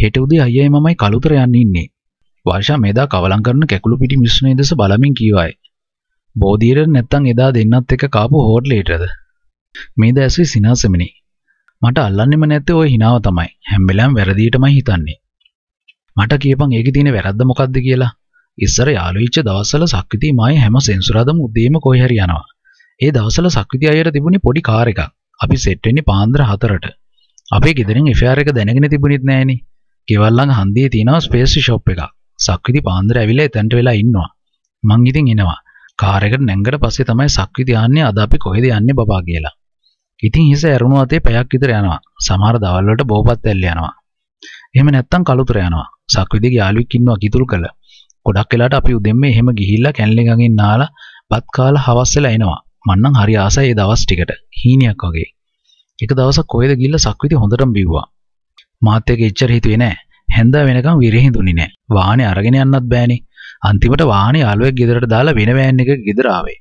හෙට උදේ අයියයි මමයි කළුතර යන්න ඉන්නේ. වර්ෂා මේදා කවලම් කරන කැකුළු පිටි මිශ්‍රණය දෙස බලමින් කීවායි. බෝධියට නැත්තම් එදා දෙන්නත් එක්ක කාපු හෝටලේටද? මේදා ඇසුයි සිනාසෙමිනි. මට අල්ලන්නෙම නැත්තේ ওই හිනාව තමයි. හැම වෙලාවෙම වැරදියටමයි හිතන්නේ. මට කියපන් ඒකේ තියෙන වැරද්ද මොකද්ද කියලා. ඉස්සර යාළුවිච්ච දවස්වල සක්විති මායි හැම සෙන්සුරාදම උදේම කොහේ හරි යනවා. ඒ දවස්වල සක්විති අයියට තිබුණේ පොඩි කාර් එකක්. අපි සෙට් වෙන්නේ පාන්දර 4ට. අපේ ගෙදරින් FR එක දැනගෙන තිබුණෙත් නෑනේ. ගෙවල්ලඟ හන්දියේ තියෙනවා ස්පේස් ෂොප් එකක්. සක්විති පාන්දර ඇවිල්ලා එතනට වෙලා ඉන්නවා. මං ඉතින් එනවා. කාර් එකට නැංගට පස්සේ තමයි සක්විති ආන්නේ අද අපි කොහෙද යන්නේ බබා කියලා. ඉතින් හිස ඇරුණු අතේ පැයක් විතර යනවා. සමහර දවල් වලට බෝපත් ඇල්ල යනවා. එහෙම නැත්තම් කලුතර යනවා. සක්විතිගේ යාළුවෙක් ඉන්නවා කිතුල් කළ. ගොඩක් වෙලාට අපි උදෙන්ම එහෙම ගිහිල්ලා කැන්ලෙගඟින් නාලා බත් කාලා හවස් වෙලා එනවා. මන්නම් හරි ආසයි ඒ දවස් ටිකට. හීනියක් වගේ. එක දවසක් කොහෙද ගිහිල්ලා සක්විති හොඳටම බිව්වා. මාත් එක්ක එච්චර හිතුවේ නෑ. හැන්දා වෙනකම් විරේ හිඳුනේ නෑ. වාහනේ අරගෙන යන්නත් බෑනේ. අන්තිමට වාහනේ යාළුවෙක් ගෙදරට දාලා වෙන වෑන් එකක ගෙදර ආවේ.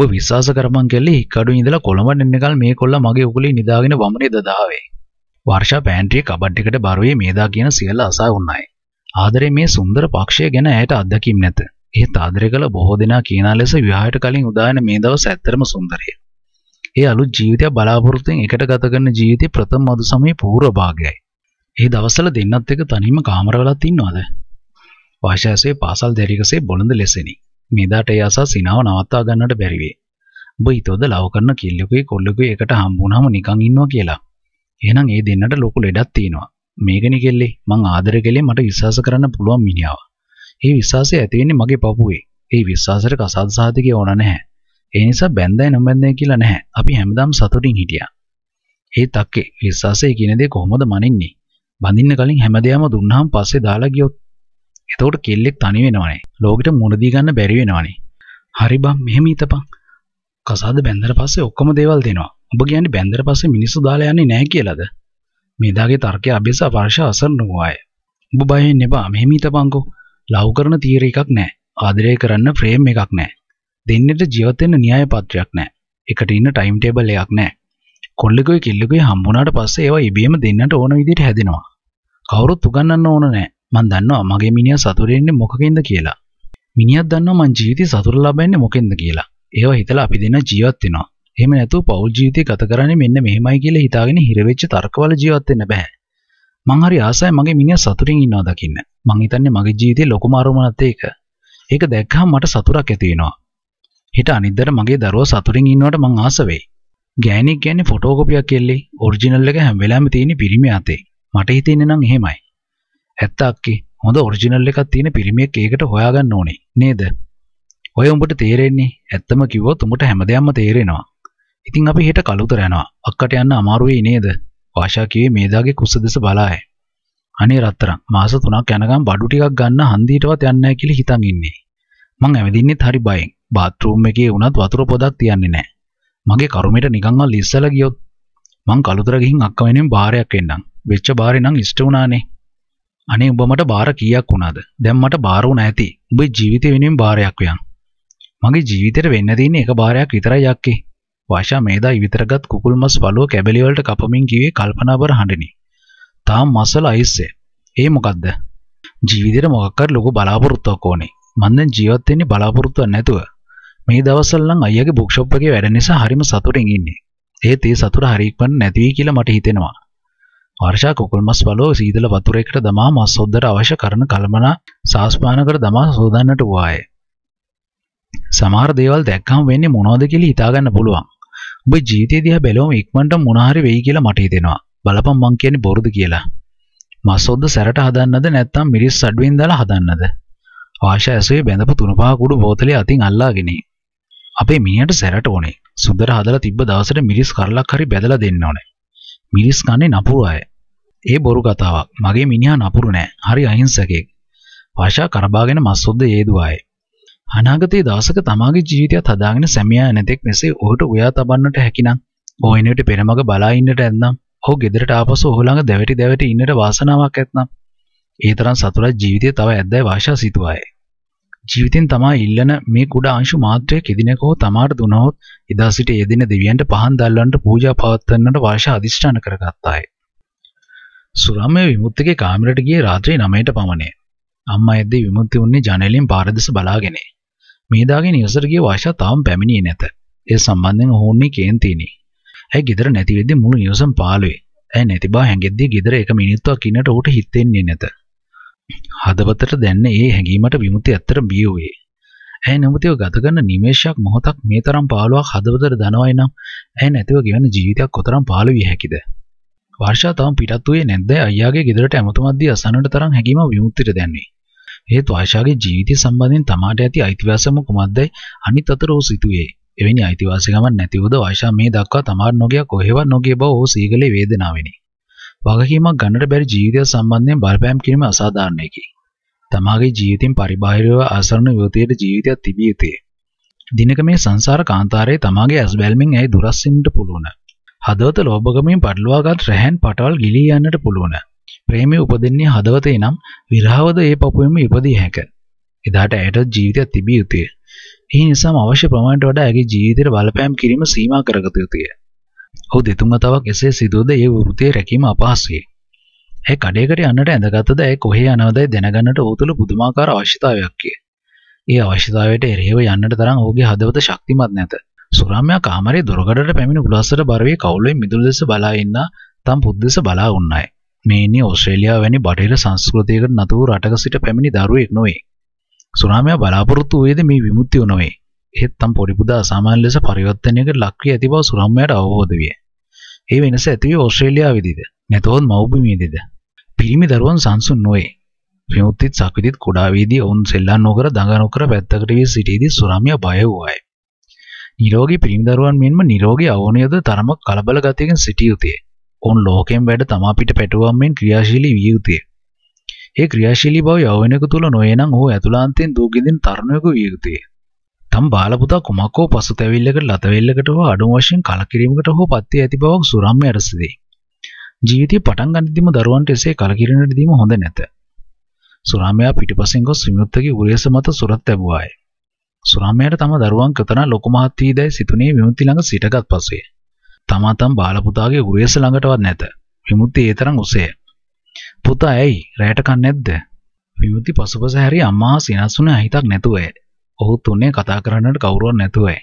ඔබ විශ්වාස කරපන් කෙල්ලේ හික්කඩුවේ ඉඳලා කොළඹට එන්නකල් මේ කොල්ලා මගේ උකුලේ නිදාගෙන වමනේ දදාවේ. වර්ෂා පෑන්ට්‍රියේ කබඩ් එකට බරුවේ මේදා කියන සියල්ල අසා වුණායි. ආදරේ මේ සුන්දර පක්ෂය ගැන ඇයට අත්දැකීම් නැත. එහෙත් ආදරය කළ බොහෝ දෙනා කියනා ලෙස විවාහයට කලින් උදායන මේ දවස් ඇත්තටම සුන්දරය. ඒ අලුත් ජීවිතය බලාපොරොත්තුෙන් එකට ගත කරන ජීවිතේ ප්‍රථම මధు සමයේ පූර්ව භාගයයි. ඒ දවස්වල දෙන්නත් එක තනියම කාමරවලත් ඉන්නවද? වාශාසේ පාසල් දෙරිකසේ බොළඳ ලෙසෙනි. මෙදාට ඒ අසා සිනාව නවත්වා ගන්නට බැරි වේ. ඔබ හිතවද ලව කරන කිල්ලකුයි කොල්ලකුයි එකට හම්බුනහම නිකන් ඉන්නවා කියලා. එහෙනම් ඒ දෙන්නට ලොකු ලෙඩක් තියෙනවා. මේකනි කෙල්ලේ මං ආදරය කෙලේ මට විශ්වාස කරන්න පුළුවන් මිනිහාව. ඒ විශ්වාසය ඇති වෙන්නේ මගේ පපුවේ. ඒ විශ්වාසයට කසාද සාධකේ ඕන නැහැ. ඒ නිසා බැන්දයි නොබැන්දයි කියලා නැහැ. අපි හැමදාම සතුටින් හිටියා. ඒ තක්කේ විශ්වාසය කියන දේ කොහොමද මනින්නේ? බඳින්න කලින් හැම දෙයක්ම දුන්නාම පස්සේ දාලා ගියොත් එතකොට කෙල්ලෙක් තනි වෙනවනේ. ලෝකෙට මුණ දී ගන්න බැරි වෙනවනේ. හරි බං මෙහෙම හිතපන්. කසාද බැන්දට පස්සේ ඔක්කොම දේවල් දෙනවා. ඔබ කියන්නේ බැන්දට පස්සේ මිනිස්සු දාලා යන්නේ නැහැ කියලාද? මේදාගේ තර්කය අභිස අපර්ශ අසන්නෝවාය. ඔබ බය වෙන්න එපා. මෙහෙම හිතපන්කෝ. ලව් කරන තීර එකක් නැහැ. ආදරය කරන්න ෆ්‍රේම් එකක් නැහැ. දෙන්නට ජීවත් වෙන්න න්‍යාය පත්‍රයක් නැහැ. එකට ඉන්න ටයිම් ටේබල් එකක් නැහැ. කොල්ලෙකුයි කෙල්ලෙකුයි හම්බුණාට පස්සේ ඒවා ඉබේම දෙන්නට ඕන විදිහට හැදෙනවා. කවුරුත් උගන්නන්න ඕන නෑ. මන් දන්නවා මගේ මිනිහා සතුටින් මොකකින්ද කියලා. මිනිහත් දන්නවා මං ජීවිතේ සතුට ලබන්නේ මොකෙන්ද කියලා. ඒව හිතලා අපි දෙන්න ජීවත් වෙනවා. එහෙම නැතුව පෞල් ජීවිතය ගත කරන්නේ මෙන්න මෙහෙමයි කියලා හිතාගෙන හිර වෙච්ච තර්කවල ජීවත් වෙන්න බෑ. මං හරි ආසයි මගේ මිනිහා සතුටින් ඉන්නවා දකින්න. මං හිතන්නේ මගේ ජීවිතේ ලොකුම අරමුණක් ඒක. ඒක දැක්කම මට සතුටක් ඇති වෙනවා. හිට අනිද්දට මගේ දරුවා සතුටින් ඉන්නවට මං ආස වෙයි. ගෑණික් කියන්නේ ෆොටෝකෝපියක් කෙල්ලේ ඔරිජිනල් එක හැම වෙලාවෙම තියෙන පිරිමි අතේ. මට හිතෙන්නේ නම් එහෙමයි. ඇත්ත අක්කි හොඳ ඔරිජිනල් එකක් තියෙන පිරිමියෙක් ඒකට හොයාගන්න ඕනේ නේද? ඔය උඹට තේරෙන්නේ ඇත්තම කිව්වොත් උඹට හැමදේම තේරෙනවා. ඉතින් අපි හෙට කලුතර යනවා. අක්කට යන්න අමාරු වෙයි නේද? වාෂා කිව්වේ මේදාගේ කුස දෙස බලාය. අනේ රත්තරන් මාස 3ක් යනකම් බඩු ටිකක් ගන්න හන්දියටවත් යන්නේ නැහැ කියලා හිතන් ඉන්නේ. මං ඇවිදින්නෙත් හරි බයෙන්. බාත් รู ම් එකේ වුණත් වතුර පොදක් තියන්නේ නැහැ. මගේ කරුමෙට නිකන්වත් ඉස්සලා ගියොත් මං කළුතර ගිහින් අක්ක වෙනුවෙන් බාරයක් එන්නම්. වෙච්ච බාරේ නම් ඉෂ්ට වුණානේ. අනේ උඹ මට බාර කීයක් වුණාද? දැන් මට බාර වුණ ඇති. උඹේ ජීවිතේ වෙනුවෙන් බාරයක් වියන්. මගේ ජීවිතේට වෙන්න තියෙන්නේ එක බාරයක් විතරයි යක්කේ. වාෂා මේදා විතරගත් කුකුල් මස් වලුව කැබලි වලට කපමින් කිව්වේ කල්පනාබර හඬිනි. තාම මසල අයිස්සේ. ඒ මොකද්ද? ජීවිතේට මොකක් කර ලොකු බලාපොරොත්තුවක් ඕනේ. මං දැන් ජීවත් වෙන්නේ බලාපොරොත්තුවක් නැතුව. මේ දවස්වල නම් අයියාගේ බුක් ෂොප් එකේ වැඩ නිසා හරිම සතුටින් ඉන්නේ. ඒත් ඒ සතුර හරියක්ම නැති කියලා මට හිතෙනවා. වර්ෂා කුකුල් මස් වලෝ සීතල වතුරයකට දමා මස් හොද්දට අවශ්‍ය කරන කලමනා සාස්පානකට දමා සෝදන්නට වූවාය. සමහර දේවල් දැක්කම වෙන්නේ මොනවද කියලා හිතාගන්න පුළුවන්. ඔබ ජීවිතය දිහා බැලුවම ඉක්මනට මොන හරි වෙයි කියලා මට හිතෙනවා. බලපන් මං කියන්නේ බොරුද කියලා. මස්සොද්ද සැරට හදන්නද නැත්නම් මිරිස් අඩුවෙන් දාලා හදන්නද? ආශා ඇසුවේ බැඳපු තුනපහ කුඩු බෝතලේ අතින් අල්ලාගෙන. අපේ මිනිහට සැරට ඕනේ. සුන්දර හදලා තිබ්බ දවසට මිරිස් කරලක් හරි බැදලා දෙන්න ඕනේ. මිරිස් කන්නේ නපුරු අය. ඒ බොරු කතාවක්. මගේ මිනිහා නපුරු නෑ. හරි අහිංසකෙක්. වාෂා කරබාගෙන මස්සොද්ද හේදු අය. අනාගතයේ දවසක තමාගේ ජීවිතයත් හදාගෙන සැමියා නැතෙක් මෙසේ ඔහුට උයා තබන්නට හැකිනම් ඔයනෙට පෙරමග බලා ඉන්නට ඇත්නම් ඔහු ගෙදරට ආපසු ඔහු ළඟ දැවටි දැවටි ඉන්නට වාසනාවක් ඇත්නම් ඒ තරම් සතුටක් ජීවිතයේ තව ඇද්දයි වාෂා සිතුවායේ ජීවිතෙන් තමා ඉල්ලන මේ කුඩා අංශු මාත්‍රයක් එදිනෙක හෝ තමාට දුනහොත් එදා සිට ඒ දින දෙවියන්ට පහන් දැල්වන්නට පූජා පවත්වන්නට වර්ෂ අධිෂ්ඨාන කරගත්තාය. සුරම්‍ය විමුක්තිගේ කාමරට ගියේ රාත්‍රී 9ට පමණය. අම්මා එද්දී විමුක්ති උන්නේ ජනේලෙන් පාරදෙස බලාගෙනයි. මේ දාගේ නිවසට ගිය වාෂා තාම පැමිණියේ නැත. ඒ සම්බන්ධයෙන් ඔහු උන්නේ කේන්තිනේ. ඇයි ගෙදර නැති වෙද්දී මුළු නිවසම පාළුවේ. ඇයි නැති බව හැඟෙද්දී ගෙදර එක මිනිත්තුවක් ඉන්නට ඌට හිතෙන්නේ නැත. හදවතට දැන්න ඒ හැඟීමට විමුති ඇත්තට බිය වූයේ. ඇය නැමතිව ගත කරන නිමේෂයක් මොහොතක් මේ තරම් පාළුවක් හදවතට දනවයි නම් ඇය නැතිව ගෙවන ජීවිතයක් කොතරම් පාළු විය හැකිද? වර්ෂා තාම පිටත් වූයේ නැද්ද අයියාගේ ගෙදරට ඇමතුමක්දී අසන්නට තරම් හැඟීම විමුක්තිට දැන්නේ. ඒත් වර්ෂාගේ ජීවිතය සම්බන්ධයෙන් තමාට ඇති අයිතිවාසිකම කුමක්දයි අනිත් අතට ඔහු සිතුවේ. එවැනි අයිතිවාසිකමක් නැතිවද වර්ෂා මේ දක්වා තමාට නොගිය කොහෙවත් නොගිය බව ඔහු සීගලේ වේදනාවෙනි. වගකීමක් ගන්නට බැරි ජීවිතය සම්බන්ධයෙන් බලපෑම් කිරීම අසාධාරණයකි. තමාගේ ජීවිතෙන් පරිබාහිරව ආසරණ යුවතයට ජීවිතයක් තිබිය යුතුය. දිනක මේ සංසාර කාන්තාරයේ තමාගේ ඇස් බැල්මෙන් ඇයි දුරස් වෙන්නට පුළුවන්. හදවත ලෝභගමෙන් පටලවාගත් රැහන් පටවල් ගිලී යන්නට පුළුවන්. ප්‍රේමයේ උපදින්නේ හදවතේ නම් විරහවද ඒ පපුවෙම ඉපදී හැක. එදාට ඇයට ජීවිතයක් තිබිය යුතුය. ඒ නිසාම අවශ්‍ය ප්‍රමාණයට වඩා ඇගේ ජීවිතයට බලපෑම් කිරීම සීමා කරගත යුතුය. ඔහු දෙතුන්වතාවක් එසේ සිදුවද ඒ වෘතියේ රැකීම අපහසුයි. ඇය කඩේකට යන්නට ඇඳගත්ද ඇය කොහේ යනවදයි දැනගන්නට ඔහු තුළ පුදුමාකාර අවශ්‍යතාවයක්ය. ඒ අවශ්‍යතාවයට එරෙහිව යන්නට තරම් ඔහුගේ හදවත ශක්තිමත් නැත. සුරාමයා කාමරේ දොරකඩට පැමිණ උලස්සට බරවේ කවුලෙන් මිදුල දෙස බලා ඉන්න තම් පුද්දෙස බලා උන්නයි. මේනි ඔස්ට්‍රේලියාව වැනි බටහිර සංස්කෘතියකට නතු වූ රටක සිට පැමිණි දරුවෙක් නොවේ. සුනාමයා බලාපොරොත්තු වූයේද මේ විමුක්තිය නොවේ. එහෙත් තම පොඩිපුදා සාමාන්‍ය ලෙස පරිවර්තනයකට ලක්වී ඇති බව සුරම්මයට අවබෝධ විය. ඒ වෙනස ඇති වී ඕස්ට්‍රේලියාවේදීද නැතහොත් මව්බිමේදීද පිරිමි දරුවන් සංසුන් නොවේ. ප්‍රියුත්තිත් සක්විතිත් කුඩා වේදී ඔවුන් සෙල්ලම් නොකර දඟ නොකර පැත්තකට වී සිටීදී සුරම්‍ය බය වූවාය. නිරෝගී පිරිමි දරුවන් මෙන්ම නිරෝගී අවෝනියද තරම කලබල ගතියකින් සිටිය යුතුය. ඔවුන් ලෝකයෙන් වැඩ තමා පිට පැටවුවම් මෙන් ක්‍රියාශීලී විය යුතුය. ඒ ක්‍රියාශීලී බව යෞවනයෙකු තුල නොවේ නම් ඔහු ඇතුළාන්තයෙන් දුකින් තරුණයෙකු විය යුතුය. නැත්නම් බාලපුතා කුමක් හෝ පසුතැවිල්ලකට ලතවිල්ලකට හෝ අඩු වශයෙන් කලකිරීමකට හෝ පත්වී ඇති බවක් සුරම්‍ය අරසදී. ජීවිතේ පටන් ගනිද්දීම දරුවන්ට එසේ කලකිරෙන්නට දීම හොඳ නැත. සුරාමයා පිටිපසින් ගොස් විමුක්තගේ උරේස මත සුරත් ලැබුවාය. සුරාමයාට තම දරුවන් කතන ලොකු මහත් වීදයි සිතුනේ විමුක්ති ළඟ සිටගත් පසුය. තමා තම බාලපුතාගේ උරේස ළඟටවත් නැත. විමුක්ති ඒ තරම් උසය. පුතා ඇයි රැයට කන්නේ නැද්ද? විමුක්ති පසුපස හැරි අම්මා සිනස් වුණ අහිතක් නැතුවය. ඔහුත් උන්නේ කතා කරන්නට කවුරුවක් නැතුවයි.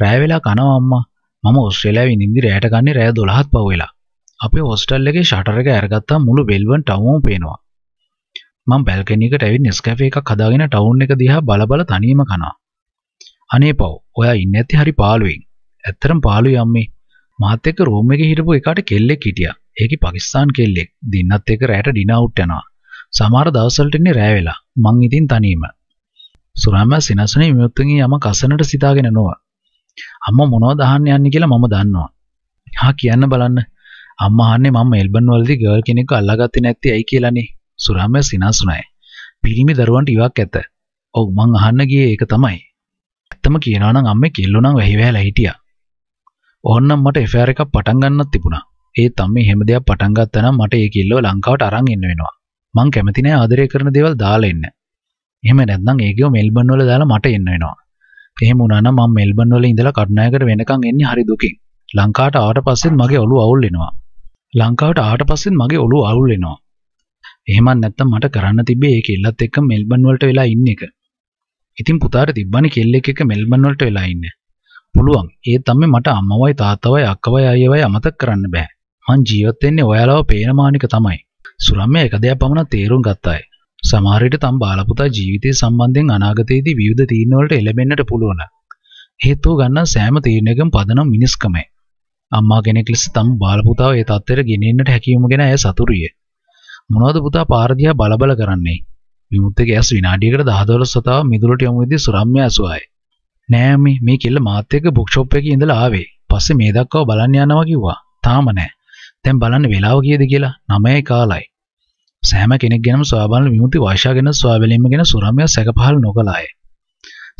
රෑ වෙලා කනවා අම්මා. මම ඔස්ට්‍රේලියාවේ ඉඳින්දි රෑට ගන්නේ රෑ 12ත් පහු වෙලා. අපේ හොස්ටල් එකේ ෂටර් එක අරගත්තාම මුළු බෙල්වන් ටවුම පේනවා. මම බැල්කනි එකට ඇවිත් නෙස්කැෆේ එකක් හදාගෙන ටවුන් එක දිහා බල බල තනියම කනවා. අනේ පව්, ඔයා ඉන්නේ ඇත්තේ හරි පාළුවෙන්. ඇත්තටම පාළුයි අම්මේ. මාත් එක්ක රූම් එකේ හිටපු එකාට කෙල්ලෙක් හිටියා. ඒකේ පාකිස්තාන් කෙල්ලෙක්. දින්නත් එක්ක රෑට ඩිනර් අවුට් යනවා. සමහර දවස්වලට ඉන්නේ රෑ වෙලා. මං ඉතින් තනියම. සුරාම සිනසනේ විමුක්තගේ යම කසනට සිතාගෙන නොවා. අම්මා මොනවද අහන්න යන්නේ කියලා මම දන්නවා. හා කියන්න බලන්න. අම්මා අහන්නේ මම මෙල්බන් වලදී ගර්ල් කෙනෙක්ව අල්ලාගත්තේ නැත්තේ ඇයි කියලානේ. සුරාම සිනසුනායි. පිරිමි දරුවන්ට ඉවක් ඇත. ඔව් මං අහන්න ගියේ ඒක තමයි. ඇත්තම කියනවා නම් අම්මේ කෙල්ලෝ නම් වැහි වැහැලා හිටියා. ඕන්නම් මට FR එකක් පටන් ගන්නත් තිබුණා. ඒත් අම්මේ හැම දෙයක් පටන් ගත්තා නම් මට ඒ කෙල්ලව ලංකාවට අරන් එන්න වෙනවා. මං කැමති නෑ ආදරය කරන දේවල් දාලා එන්න. එහෙම නැත්නම් ඒකව මෙල්බන් වල දාලා මට එන්න වෙනවා. එහෙම වුණා නම් මම මෙල්බන් වල ඉඳලා කරුණාකර වෙනකන් එන්නේ හරි දුකින්. ලංකාවට ආවට පස්සෙත් මගේ ඔළුව අවුල් වෙනවා. ලංකාවට ආවට පස්සෙත් මගේ ඔළුව අවුල් වෙනවා. එහෙමත් නැත්නම් මට කරන්න තිබ්බේ ඒක ඉල්ලත් එක්ක මෙල්බන් වලට වෙලා ඉන්න එක. ඉතින් පුතාට තිබ්බනේ කෙල්ලෙක් එක්ක මෙල්බන් වලට වෙලා ඉන්න. පුළුවන්. ඒ තමයි මට අම්මවයි තාත්තවයි අක්කවයි අයියවයි අමතක කරන්න බෑ. මං ජීවත් වෙන්නේ ඔයාලව පේනමානික තමයි. සුරම්ම එක දෙයක් පමණක් තේරුම් ගත්තායි. සමහර විට තම බාලපුතා ජීවිතය සම්බන්ධයෙන් අනාගතයේදී විවිධ තීරණ වලට එළඹෙන්නට පුළුවන්. හේතු ගන්න සෑම තීරණයකම පදනම් මිනිස්කමයි. අම්මා කෙනෙක් ලෙස තම බාලපුතාව ඒ තත්ත්වයට ගෙනෙන්නට හැකියම ගැන ඇය සතුටුය. මොනවද පුතා පාර දිහා බලබල කරන්නේ? විමුක්තගේ ඇස් විනාඩියකට 10 12 මිදුලට යමු වෙද්දී සුරම්‍ය ඇසුවායි. නෑ මේ මේ කෙල්ල මාත් එක්ක බුක් ෂොප් එකේ ඉඳලා ආවේ. පස්සේ මේ දක්වා බලන්න යනවා කිව්වා. තාම නෑ. දැන් බලන්න වෙලාව කීයද කියලා 9යි කාලයි. සෑම කෙනෙක් ගැනම ස්වාබාල විමුති වෛශා ගැන ස්වාබැලීම ගැන සුරම්‍ය සැකපහල් නොකළාය.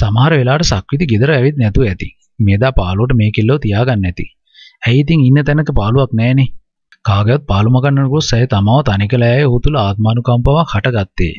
සමහර වෙලාවට සක්විති ගෙදර ඇවිත් නැතුව ඇති. මේදා පාළුවට මේ කිල්ලෝ තියාගන්න ඇති. ඇයි ඉතින් ඉන්න තැනක පාළුවක් නැහනේ. කාගවත් පාළුම ගන්නකොට සෑ තමාව තනිකලෑය ඔහු තුල ආත්මානුකම්පාවක් හටගත්තේ.